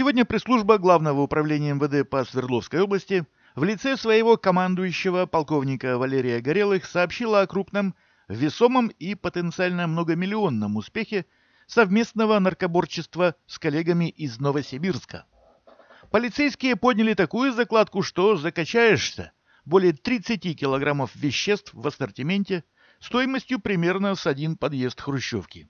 Сегодня пресс-служба Главного управления МВД по Свердловской области в лице своего командующего полковника Валерия Горелых сообщила о крупном, весомом и потенциально многомиллионном успехе совместного наркоборчества с коллегами из Новосибирска. Полицейские подняли такую закладку, что закачаешься. Более 30 килограммов веществ в ассортименте стоимостью примерно с один подъезд хрущевки.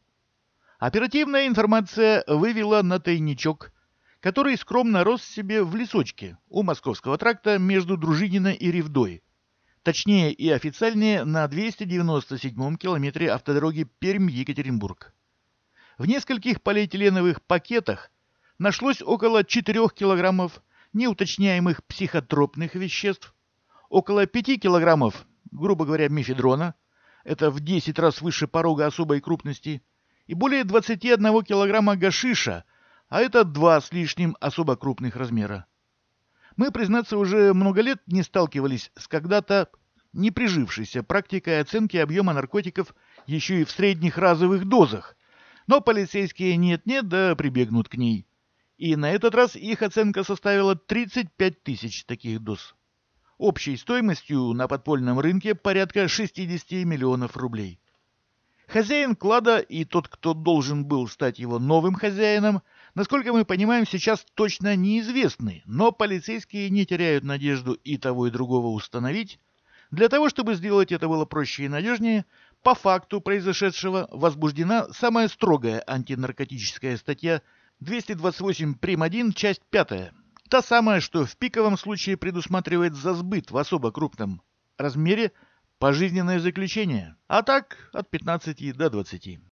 Оперативная информация вывела на тайничок – который скромно рос себе в лесочке у московского тракта между Дружинино и Ревдой. Точнее и официальнее на 297-м километре автодороги Пермь-Екатеринбург. В нескольких полиэтиленовых пакетах нашлось около 4 килограммов неуточняемых психотропных веществ, около 5 килограммов, грубо говоря, мифедрона, это в 10 раз выше порога особой крупности, и более 21 килограмма гашиша, а это два с лишним особо крупных размера. Мы, признаться, уже много лет не сталкивались с когда-то не прижившейся практикой оценки объема наркотиков еще и в средних разовых дозах, но полицейские нет-нет, да прибегнут к ней. И на этот раз их оценка составила 35 тысяч таких доз. Общей стоимостью на подпольном рынке порядка 60 миллионов рублей. Хозяин клада и тот, кто должен был стать его новым хозяином, насколько мы понимаем, сейчас точно неизвестны, но полицейские не теряют надежду и того, и другого установить. Для того, чтобы сделать это было проще и надежнее, по факту произошедшего возбуждена самая строгая антинаркотическая статья 228 прим. 1, часть 5. Та самая, что в пиковом случае предусматривает за сбыт в особо крупном размере – Пожизненное заключение, а так от 15 до 20.